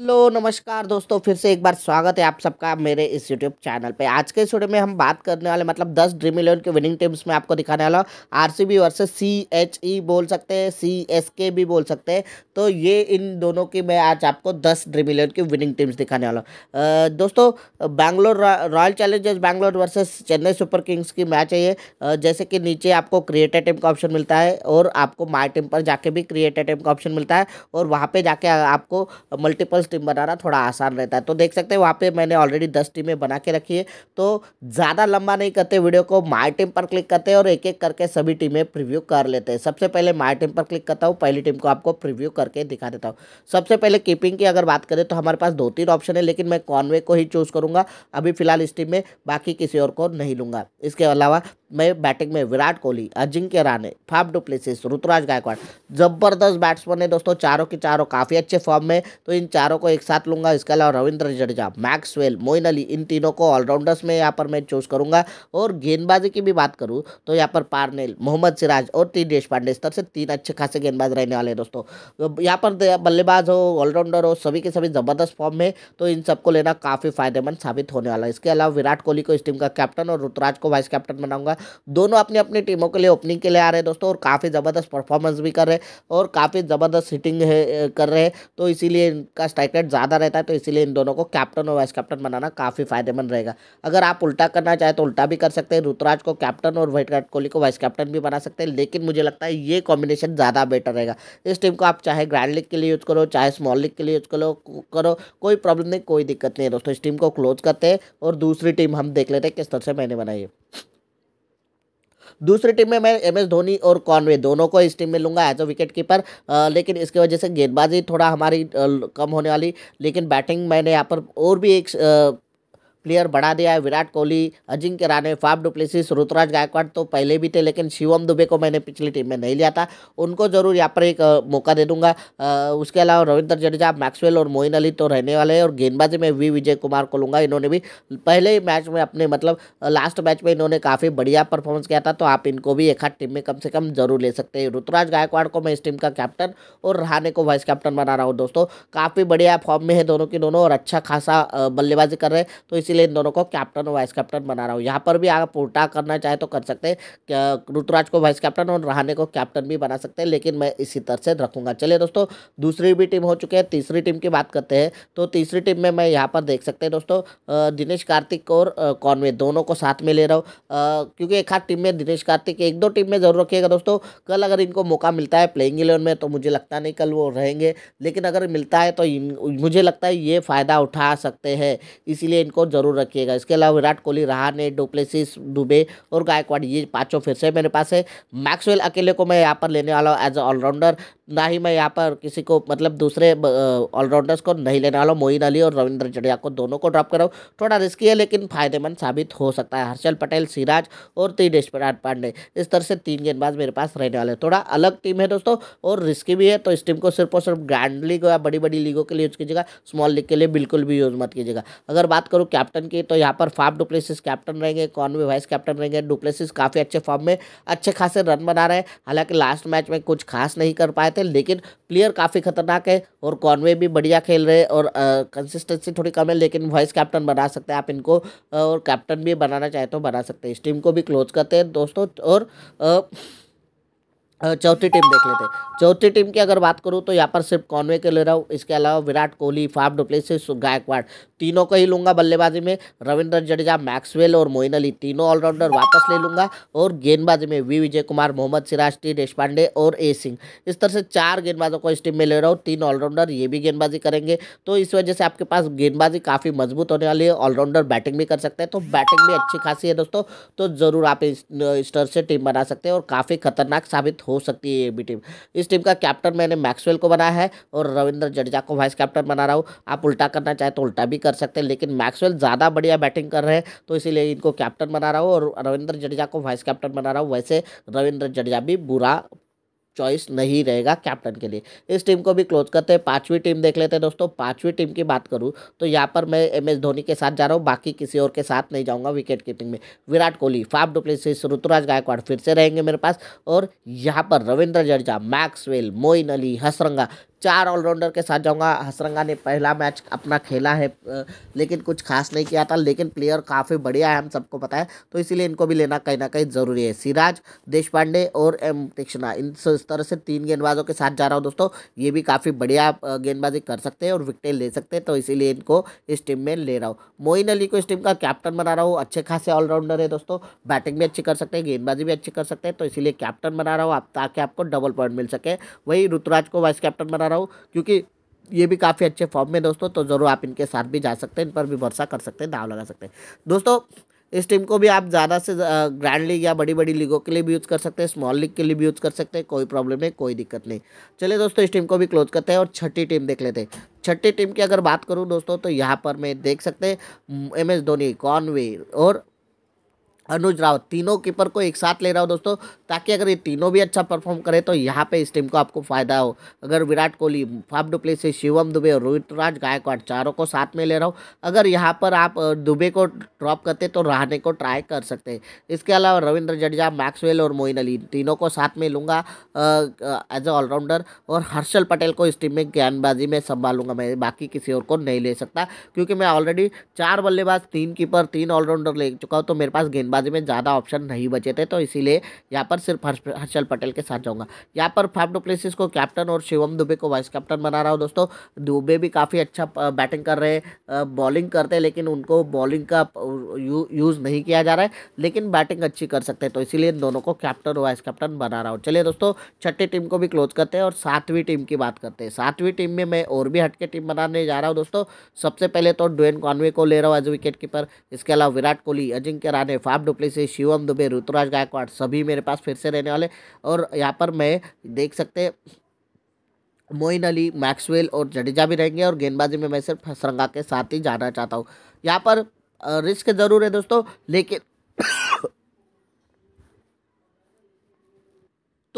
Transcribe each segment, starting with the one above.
hello नमस्कार दोस्तों फिर से एक बार स्वागत है आप सबका मेरे इस यूट्यूब चैनल पे आज के इस वीडियो में हम बात करने वाले मतलब 10 ड्रीम इलेवन के विनिंग टीम्स में आपको दिखाने वाला R C B versus C H E बोल सकते हैं सी एस के भी बोल सकते हैं तो ये इन दोनों की मैं आज आपको 10 ड्रीम इलेवन की विनिंग टीम्स दिखाने वाला हूँ दोस्तों Bangalore Royal Challengers Bangalore versus Chennai Super Kings की मैच है ये जैसे कि नीचे आपको क्रिएटेड टीम का ऑप्शन मिलता है और आपको माई टीम पर जाके भी क्रिएटेड टीम का ऑप्शन मिलता है और वहाँ पर जाके आपको मल्टीपल टीम बनाना थोड़ा आसान रहता है तो देख सकते हैं वहाँ पे मैंने ऑलरेडी दस टीमें बना के रखी है तो ज़्यादा लंबा नहीं करते वीडियो को माई टीम पर क्लिक करते हैं और एक एक करके सभी टीमें प्रिव्यू कर लेते हैं सबसे पहले माई टीम पर क्लिक करता हूँ पहली टीम को आपको प्रिव्यू करके दिखा देता हूँ सबसे पहले कीपिंग की अगर बात करें तो हमारे पास दो तीन ऑप्शन है लेकिन मैं कॉनवे को ही चूज़ करूँगा अभी फिलहाल इस टीम में बाकी किसी और को नहीं लूँगा इसके अलावा में बैटिंग में विराट कोहली अजिंक्य राणे फाप डुप्लेसिस ऋतुराज गायकवाड़ जबरदस्त बैट्समैन है दोस्तों चारों के चारों काफ़ी अच्छे फॉर्म में तो इन चारों को एक साथ लूंगा इसके अलावा रविंद्र जडेजा मैक्सवेल मोइन अली इन तीनों को ऑलराउंडर्स में यहाँ पर मैं चूज करूंगा और गेंदबाजी की भी बात करूँ तो यहाँ पर पारनेल मोहम्मद सिराज और टी देशपांडे इस तरह से तीन अच्छे खासे गेंदबाज रहने वाले हैं दोस्तों यहाँ पर बल्लेबाज हो ऑलराउंडर हो सभी के सभी ज़बरदस्त फॉर्म में तो इन सबको लेना काफ़ी फायदेमंद साबित होने वाला है इसके अलावा विराट कोहली को इस टीम का कैप्टन और ऋतुराज को वाइस कैप्टन बनाऊंगा दोनों अपनी अपनी टीमों के लिए ओपनिंग के लिए आ रहे हैं दोस्तों और काफ़ी ज़बरदस्त परफॉर्मेंस भी कर रहे हैं और काफ़ी ज़बरदस्त हिटिंग है कर रहे हैं तो इसीलिए इनका स्ट्राइक रेट ज़्यादा रहता है तो इसीलिए इन दोनों को कैप्टन और वाइस कैप्टन बनाना काफ़ी फायदेमंद रहेगा अगर आप उल्टा करना चाहें तो उल्टा भी कर सकते हैं ऋतुराज को कैप्टन और विराट कोहली को वाइस कैप्टन भी बना सकते हैं लेकिन मुझे लगता है ये कॉम्बिनेशन ज़्यादा बेटर रहेगा इस टीम को आप चाहे ग्रैंड लीग के लिए यूज़ करो चाहे स्मॉल लीग के लिए यूज़ करो करो कोई प्रॉब्लम नहीं कोई दिक्कत नहीं है दोस्तों इस टीम को क्लोज करते हैं और दूसरी टीम हम देख लेते हैं किस तरह से मैंने बनाई है दूसरी टीम में मैं एम एस धोनी और कॉनवे दोनों को इस टीम में लूँगा एज अ विकेट कीपर लेकिन इसके वजह से गेंदबाजी थोड़ा हमारी कम होने वाली लेकिन बैटिंग मैंने यहाँ पर और भी एक प्लेयर बढ़ा दिया है विराट कोहली अजिंक्य राणे फाफ डुप्लेसिस ऋतुराज गायकवाड़ तो पहले भी थे लेकिन शिवम दुबे को मैंने पिछली टीम में नहीं लिया था उनको ज़रूर यहाँ पर एक मौका दे दूंगा उसके अलावा रविंद्र जडेजा मैक्सवेल और मोइन अली तो रहने वाले हैं और गेंदबाजी में वी विजय कुमार को लूँगा इन्होंने भी पहले ही मैच में अपने मतलब लास्ट मैच में इन्होंने काफ़ी बढ़िया परफॉर्मेंस किया था तो आप इनको भी एक हाथ टीम में कम से कम जरूर ले सकते हैं ऋतुराज गायकवाड़ को मैं इस टीम का कैप्टन और रहाने को वाइस कैप्टन बना रहा हूँ दोस्तों काफ़ी बढ़िया फॉर्म में है दोनों की दोनों और अच्छा खासा बल्लेबाजी कर रहे हैं तो इस इसीलिए इन दोनों को कैप्टन और वाइस कैप्टन बना रहा हूँ यहाँ पर भी आप उल्टा करना चाहे तो कर सकते हैं ऋतुराज को वाइस कैप्टन और रहाने को कैप्टन भी बना सकते हैं लेकिन मैं इसी तरह से रखूँगा चलिए दोस्तों दूसरी भी टीम हो चुकी है तीसरी टीम की बात करते हैं तो तीसरी टीम में मैं यहाँ पर देख सकते हैं दोस्तों दिनेश कार्तिक और कॉनवे दोनों को साथ में ले रहा हूँ क्योंकि एक हाथ टीम में दिनेश कार्तिक एक दो टीम में ज़रूर रखिएगा दोस्तों कल अगर इनको मौका मिलता है प्लेइंग इलेवन में तो मुझे लगता नहीं कल वो रहेंगे लेकिन अगर मिलता है तो मुझे लगता है ये फ़ायदा उठा सकते हैं इसीलिए इनको जरूर रखिएगा इसके अलावा विराट कोहली रहा ने डुप्लेसिस दुबे और गायकवाड़ ये पाँचों फिर से मेरे पास है मैक्सवेल अकेले को मैं यहाँ पर लेने वाला हूँ एज ऑलराउंडर ना ही मैं यहाँ पर किसी को मतलब दूसरे ऑलराउंडर्स को नहीं लेने वाला हूँ मोइन अली और रविंद्र जडेजा को दोनों को ड्रॉप कराऊँ थोड़ा रिस्की है लेकिन फायदेमंद साबित हो सकता है हर्षल पटेल सिराज और ऋषिराज पांडे इस तरह से तीन गेंदबाज मेरे पास रहने वाले थोड़ा अलग टीम है दोस्तों और रिस्की भी है तो इस टीम को सिर्फ और सिर्फ ग्रैंड लीग या बड़ी बड़ी लीगों के लिए यूज़ कीजिएगा स्मॉल लीग के लिए बिल्कुल भी यूज़ मत कीजिएगा अगर बात करूँ कैप्टन की तो यहाँ पर फाफ डुप्लेसिस कैप्टन रहेंगे कॉनवे वाइस कैप्टन रहेंगे डुप्लेसिस काफ़ी अच्छे फॉर्म में अच्छे खासे रन बना रहे हैं हालांकि लास्ट मैच में कुछ खास नहीं कर पाए थे लेकिन प्लेयर काफ़ी खतरनाक है और कॉनवे भी बढ़िया खेल रहे हैं और कंसिस्टेंसी थोड़ी कम है लेकिन वाइस कैप्टन बना सकते हैं आप इनको और कैप्टन भी बनाना चाहे तो बना सकते हैं इस टीम को भी क्लोज करते हैं दोस्तों और आ, चौथी टीम देख लेते हैं चौथी टीम की अगर बात करूँ तो यहाँ पर सिर्फ कॉनवे के ले रहा हूँ इसके अलावा विराट कोहली फाफ डुप्लेसिस गायकवाड़ तीनों को ही लूँगा बल्लेबाजी में रविंद्र जडेजा मैक्सवेल और मोइन अली तीनों ऑलराउंडर वापस ले लूंगा और गेंदबाजी में वी विजय कुमार मोहम्मद सिराज टी देशपांडे और ए सिंह इस तरह से चार गेंदबाजों को इस टीम में ले रहा हूँ तीन ऑलराउंडर ये भी गेंदबाजी करेंगे तो इस वजह से आपके पास गेंदबाजी काफ़ी मजबूत होने वाली है ऑलराउंडर बैटिंग भी कर सकते हैं तो बैटिंग भी अच्छी खासी है दोस्तों तो ज़रूर आप इस तरह से टीम बना सकते हैं और काफ़ी खतरनाक साबित हो सकती है ये भी टीम इस टीम का कैप्टन मैंने मैक्सवेल को बनाया है और रविंद्र जडेजा को वाइस कैप्टन बना रहा हूँ आप उल्टा करना चाहें तो उल्टा भी कर सकते हैं लेकिन मैक्सवेल ज़्यादा बढ़िया बैटिंग कर रहे हैं तो इसीलिए इनको कैप्टन बना रहा हूँ और रविंद्र जडेजा को वाइस कैप्टन बना रहा हूँ वैसे रविंद्र जडेजा भी बुरा चॉइस नहीं रहेगा कैप्टन के लिए इस टीम को भी क्लोज करते हैं पांचवी टीम देख लेते हैं दोस्तों पांचवी टीम की बात करूँ तो यहाँ पर मैं एम एस धोनी के साथ जा रहा हूँ बाकी किसी और के साथ नहीं जाऊँगा विकेट कीपिंग में विराट कोहली फाफ डुप्लेसिस ऋतुराज गायकवाड़ फिर से रहेंगे मेरे पास और यहाँ पर रविंद्र जडेजा मैक्सवेल मोइन अली हसरंगा चार ऑलराउंडर के साथ जाऊंगा हसरंगा ने पहला मैच अपना खेला है लेकिन कुछ खास नहीं किया था लेकिन प्लेयर काफ़ी बढ़िया है हम सबको पता है तो इसीलिए इनको भी लेना कहीं ना कहीं ज़रूरी है सिराज देश पांडे और एम तीक्षणा इन इस तरह से तीन गेंदबाजों के साथ जा रहा हूँ दोस्तों ये भी काफ़ी बढ़िया गेंदबाजी कर सकते हैं और विकटें ले सकते हैं तो इसीलिए इनको इस टीम में ले रहा हूँ मोइन अली को इस टीम का कैप्टन बना रहा हूँ अच्छे खासे ऑलराउंडर है दोस्तों बैटिंग भी अच्छी कर सकते हैं गेंदबाजी भी अच्छी कर सकते हैं तो इसीलिए कैप्टन बना रहा हूँ आप ताकि आपको डबल पॉइंट मिल सके वही ऋतुराज को वाइस कैप्टन बना रहा हूँ क्योंकि ये भी काफ़ी अच्छे फॉर्म में दोस्तों तो ज़रूर आप इनके साथ भी जा सकते हैं इन पर भी भरोसा कर सकते हैं दाव लगा सकते हैं दोस्तों इस टीम को भी आप ज़्यादा से ग्रैंड लीग या बड़ी बड़ी लीगों के लिए भी यूज़ कर सकते हैं स्मॉल लीग के लिए भी यूज़ कर सकते हैं कोई प्रॉब्लम नहीं कोई दिक्कत नहीं चलिए दोस्तों इस टीम को भी क्लोज करते हैं और छठी टीम देख लेते हैं छठी टीम की अगर बात करूँ दोस्तों तो यहाँ पर मैं देख सकते हैं एम एस धोनी कॉनवे और अनुज रावत तीनों कीपर को एक साथ ले रहा हूँ दोस्तों ताकि अगर ये तीनों भी अच्छा परफॉर्म करे तो यहाँ पे इस टीम को आपको फायदा हो अगर विराट कोहली फाप डुप्ले से शिवम दुबे और रोहित राज गायकवाड़ चारों को साथ में ले रहा हूँ अगर यहाँ पर आप दुबे को ड्रॉप करते तो रहने को ट्राई कर सकते हैं इसके अलावा रविंद्र जडेजा मैक्सवेल और मोइन अली तीनों को साथ में लूँगा एज ए ऑलराउंडर और हर्षल पटेल को इस टीम में गेंदबाजी में संभालूंगा मैं बाकी किसी और को नहीं ले सकता क्योंकि मैं ऑलरेडी चार बल्लेबाज तीन कीपर तीन ऑलराउंडर ले चुका हूँ तो मेरे पास गेंदबाज बल्लेबाजी में ज़्यादा ऑप्शन नहीं बचे थे तो इसीलिए यहाँ पर सिर्फ हर्षल पटेल के साथ जाऊँगा यहाँ पर फाफ डुप्लेसिस को कैप्टन और शिवम दुबे को वाइस कैप्टन बना रहा हूँ दोस्तों दुबे भी काफ़ी अच्छा बैटिंग कर रहे हैं बॉलिंग करते हैं लेकिन उनको बॉलिंग का यूज़ नहीं किया जा रहा है लेकिन बैटिंग अच्छी कर सकते हैं तो इसीलिए दोनों को कैप्टन और वाइस कैप्टन बना रहा हूँ चलिए दोस्तों छठी टीम को भी क्लोज करते हैं और सातवीं टीम की बात करते हैं सातवीं टीम में मैं और भी हटके टीम बनाने जा रहा हूँ दोस्तों सबसे पहले तो ड्वेन कॉनवे को ले रहा हूँ एज विकेट कीपर इसके अलावा विराट कोहली अजिंक्य राणे फाफ डुप्लेसी शिवम दुबे ऋतुराज गायकवाड़ सभी मेरे पास फिर से रहने वाले और यहाँ पर मैं देख सकते मोइन अली मैक्सवेल और जडेजा भी रहेंगे और गेंदबाजी में मैं सिर्फ हसरंगा के साथ ही जाना चाहता हूँ यहाँ पर रिस्क ज़रूर है दोस्तों लेकिन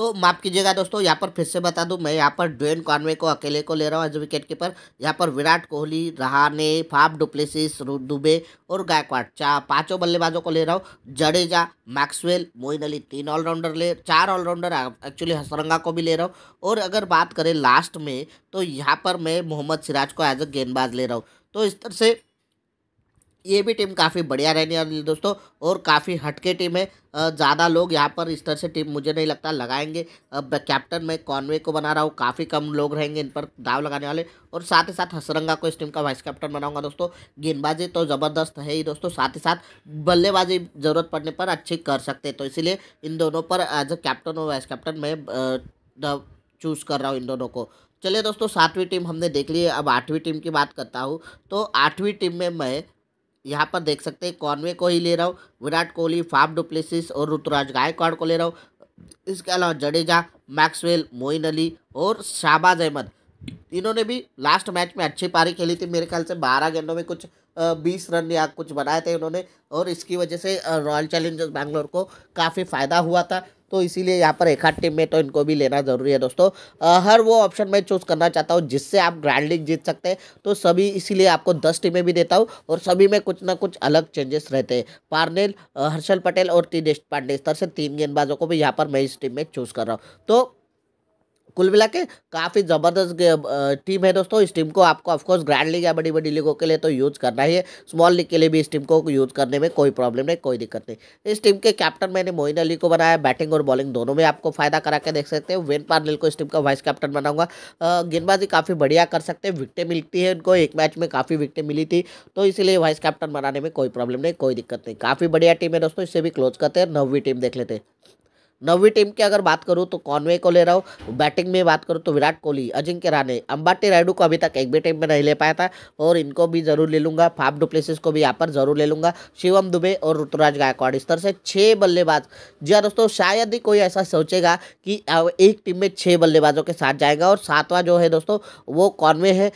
तो माफ़ कीजिएगा दोस्तों यहाँ पर फिर से बता दूँ मैं यहाँ पर ड्वेन कॉनवे को अकेले को ले रहा हूँ एज विकेट कीपर यहाँ पर विराट कोहली रहाने फाफ डुप्लेसिस दुबे और गायकवाड़ चार पाँचों बल्लेबाजों को ले रहा हूँ जडेजा मैक्सवेल मोइन अली तीन ऑलराउंडर ले चार ऑलराउंडर एक्चुअली हसरंगा को भी ले रहा हूँ और अगर बात करें लास्ट में तो यहाँ पर मैं मोहम्मद सिराज को एज अ गेंदबाज ले रहा हूँ तो इस तरह से ये भी टीम काफ़ी बढ़िया रहने वाली है दोस्तों और काफ़ी हटके टीम है ज़्यादा लोग यहाँ पर इस तरह से टीम मुझे नहीं लगता लगाएंगे अब कैप्टन मैं कॉनवे को बना रहा हूँ काफ़ी कम लोग रहेंगे इन पर दाव लगाने वाले और साथ ही साथ हसरंगा को इस टीम का वाइस कैप्टन बनाऊंगा दोस्तों गेंदबाजी तो ज़बरदस्त है ही दोस्तों साथ ही साथ बल्लेबाजी ज़रूरत पड़ने पर अच्छी कर सकते तो इसीलिए इन दोनों पर एज अ कैप्टन और वाइस कैप्टन मैं चूज़ कर रहा हूँ इन दोनों को चलिए दोस्तों सातवीं टीम हमने देख ली है अब आठवीं टीम की बात करता हूँ तो आठवीं टीम में मैं यहाँ पर देख सकते हैं कॉनवे को ही ले रहा हूँ विराट कोहली फाफ डुप्लेसिस और ऋतुराज गायकवाड़ को ले रहा हूँ इसके अलावा जडेजा मैक्सवेल मोइन अली और शाहबाज अहमद इन्होंने भी लास्ट मैच में अच्छी पारी खेली थी मेरे ख्याल से बारह गेंदों में कुछ बीस रन या कुछ बनाए थे इन्होंने और इसकी वजह से रॉयल चैलेंजर्स बैंगलोर को काफ़ी फ़ायदा हुआ था तो इसीलिए यहाँ पर एक आध टीम में तो इनको भी लेना ज़रूरी है दोस्तों हर वो ऑप्शन मैं चूज़ करना चाहता हूँ जिससे आप ग्रैंड लीग जीत सकते हैं तो सभी इसीलिए आपको दस टीमें भी देता हूँ और सभी में कुछ ना कुछ अलग चेंजेस रहते हैं पार्नेल हर्षल पटेल और टी देश पांडे इस तरह से तीन गेंदबाजों को भी यहाँ पर मैं इस टीम में चूज़ कर रहा हूँ तो कुल मिला के काफ़ी ज़बरदस्त टीम है दोस्तों इस टीम को आपको ऑफकोर्स ग्रैंड लीग या बड़ी बड़ी लीगों के लिए तो यूज़ करना ही है स्मॉल लीग के लिए भी इस टीम को यूज़ करने में कोई प्रॉब्लम नहीं कोई दिक्कत नहीं इस टीम के कैप्टन मैंने मोइन अली को बनाया बैटिंग और बॉलिंग दोनों में आपको फ़ायदा करा के देख सकते हैं वेन पार्निल को इस टीम का वाइस कैप्टन बनाऊंगा गेंदबाजी काफ़ी बढ़िया कर सकते हैं विकटें मिलती है उनको एक मैच में काफ़ी विकटें मिली थी तो इसीलिए वाइस कैप्टन बनाने में कोई प्रॉब्लम नहीं कोई दिक्कत नहीं काफ़ी बढ़िया टीम है दोस्तों इससे भी क्लोज करते हैं नवी टीम देख लेते हैं नवी टीम की अगर बात करूँ तो कॉनवे को ले रहा हूँ बैटिंग में बात करूँ तो विराट कोहली अजिंक्य राणे अंबाटी रायडू को अभी तक एक भी टीम में नहीं ले पाया था और इनको भी जरूर ले लूँगा फाफ डुप्लेसिस को भी यहाँ पर जरूर ले लूँगा शिवम दुबे और ऋतुराज गायकवाड़ इस तरह से छः बल्लेबाज जी हाँ दोस्तों शायद ही कोई ऐसा सोचेगा कि एक टीम में छः बल्लेबाजों के साथ जाएगा और सातवां जो है दोस्तों वो कॉनवे है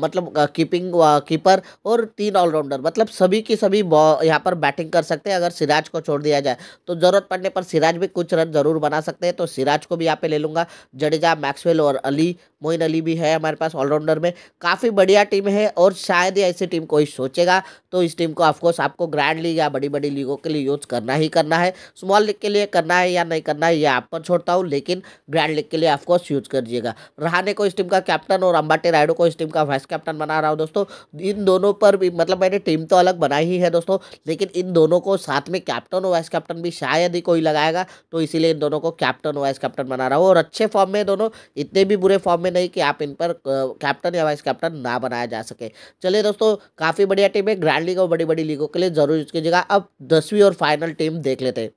मतलब कीपिंग कीपर और तीन ऑलराउंडर मतलब सभी की सभी यहाँ पर बैटिंग कर सकते हैं अगर सिराज को छोड़ दिया जाए तो जरूरत पड़ने पर सिराज भी कुछ रन ज़रूर बना सकते हैं तो सिराज को भी यहाँ पे ले लूँगा जडेजा मैक्सवेल और अली मोइन अली भी है हमारे पास ऑलराउंडर में काफ़ी बढ़िया टीम है और शायद ही ऐसी टीम कोई सोचेगा तो इस टीम को ऑफकोर्स आपको ग्रैंड लीग या बड़ी बड़ी लीगों के लिए यूज़ करना ही करना है स्मॉल लीग के लिए करना है या नहीं करना है ये आप पर छोड़ता हूँ लेकिन ग्रैंड लीग के लिए ऑफकोर्स यूज़ कर दिएगा रहाने को इस टीम का कैप्टन और अंबाटी रायडो को इस टीम का वाइस कैप्टन बना रहा हूँ दोस्तों इन दोनों पर भी मतलब मैंने टीम तो अलग बनाई ही है दोस्तों लेकिन इन दोनों को साथ में कैप्टन और वाइस कैप्टन भी शायद ही कोई लगाएगा तो इसीलिए इन दोनों को कैप्टन वाइस कैप्टन बना रहा हूँ और अच्छे फॉर्म में दोनों इतने भी बुरे फॉर्म में नहीं कि आप इन पर कैप्टन या वाइस कैप्टन ना बनाया जा सके चलिए दोस्तों काफ़ी बढ़िया टीम है ग्रैंड लीग और बड़ी बड़ी लीगों के लिए जरूर यूज़ कीजिएगा अब दसवीं और फाइनल टीम देख लेते हैं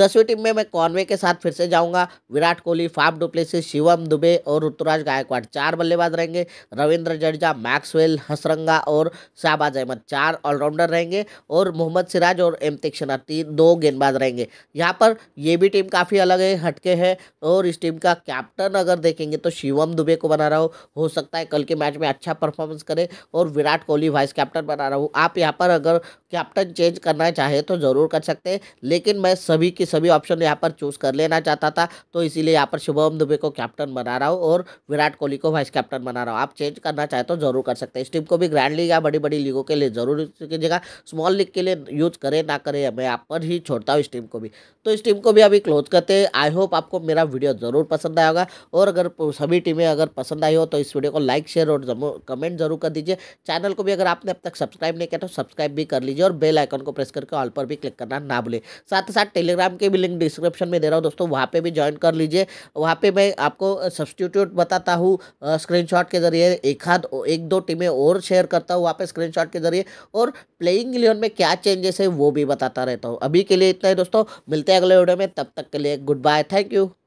दसवीं टीम में मैं कॉनवे के साथ फिर से जाऊंगा विराट कोहली फाफ डुप्लेसी शिवम दुबे और ऋतुराज गायकवाड़ चार बल्लेबाज रहेंगे रविंद्र जडेजा मैक्सवेल हसरंगा और शाहबाज अहमद चार ऑलराउंडर रहेंगे और मोहम्मद सिराज और एम तिक्शनर तीन दो गेंदबाज रहेंगे यहाँ पर ये भी टीम काफ़ी अलग है हटके है और इस टीम का कैप्टन अगर देखेंगे तो शिवम दुबे को बना रहा हो, हो सकता है कल के मैच में अच्छा परफॉर्मेंस करे और विराट कोहली वाइस कैप्टन बना रहा हूँ आप यहाँ पर अगर कैप्टन चेंज करना चाहे तो ज़रूर कर सकते हैं लेकिन मैं सभी सभी के सभी ऑप्शन यहाँ पर चूज़ कर लेना चाहता था तो इसीलिए यहाँ पर शुभम दुबे को कैप्टन बना रहा हूँ और विराट कोहली को वाइस कैप्टन बना रहा हूँ आप चेंज करना चाहे तो ज़रूर कर सकते हैं इस टीम को भी ग्रैंड लीग या बड़ी बड़ी लीगों के लिए ज़रूर कीजिएगा स्मॉल लीग के लिए यूज़ करें ना करें मैं आप पर ही छोड़ता हूँ इस टीम को भी तो इस टीम को भी अभी क्लोज करते हैं आई होप आपको मेरा वीडियो ज़रूर पसंद आया होगा और अगर सभी टीमें अगर पसंद आई हो तो इस वीडियो को लाइक शेयर और कमेंट जरूर कर दीजिए चैनल को भी अगर आपने अब तक सब्सक्राइब नहीं किया तो सब्सक्राइब भी कर लीजिए और बेल आइकन को प्रेस करके ऑल पर भी क्लिक करना ना भूलें साथ ही साथ टेली टेलीग्राम के भी लिंक डिस्क्रिप्शन में दे रहा हूँ दोस्तों वहाँ पे भी ज्वाइन कर लीजिए वहाँ पे मैं आपको सब्सटीट्यूट बताता हूँ स्क्रीनशॉट के जरिए एक हाथ एक दो टीमें और शेयर करता हूँ वहाँ पे स्क्रीनशॉट के जरिए और प्लेइंग इलेवन में क्या चेंजेस है वो भी बताता रहता हूँ अभी के लिए इतना ही दोस्तों मिलते हैं अगले वीडियो में तब तक के लिए गुड बाय थैंक यू